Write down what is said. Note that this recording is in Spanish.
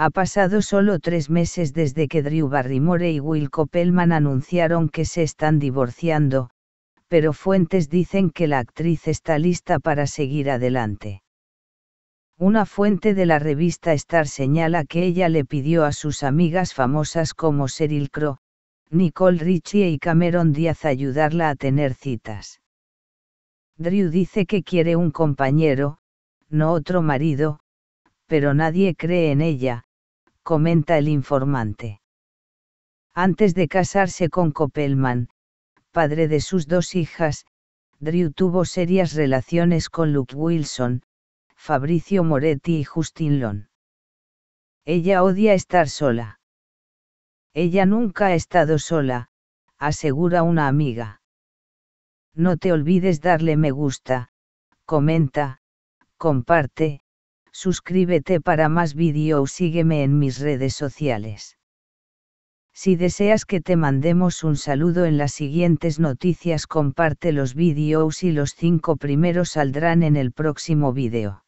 Ha pasado solo tres meses desde que Drew Barrymore y Will Copelman anunciaron que se están divorciando, pero fuentes dicen que la actriz está lista para seguir adelante. Una fuente de la revista Star señala que ella le pidió a sus amigas famosas como Seril Crow, Nicole Richie y Cameron Díaz ayudarla a tener citas. Drew dice que quiere un compañero, no otro marido, pero nadie cree en ella, comenta el informante. Antes de casarse con Copelman, padre de sus dos hijas, Drew tuvo serias relaciones con Luke Wilson, Fabricio Moretti y Justin Long. Ella odia estar sola. Ella nunca ha estado sola, asegura una amiga. No te olvides darle me gusta, comenta, comparte, Suscríbete para más vídeos sígueme en mis redes sociales. Si deseas que te mandemos un saludo en las siguientes noticias comparte los vídeos y los 5 primeros saldrán en el próximo vídeo.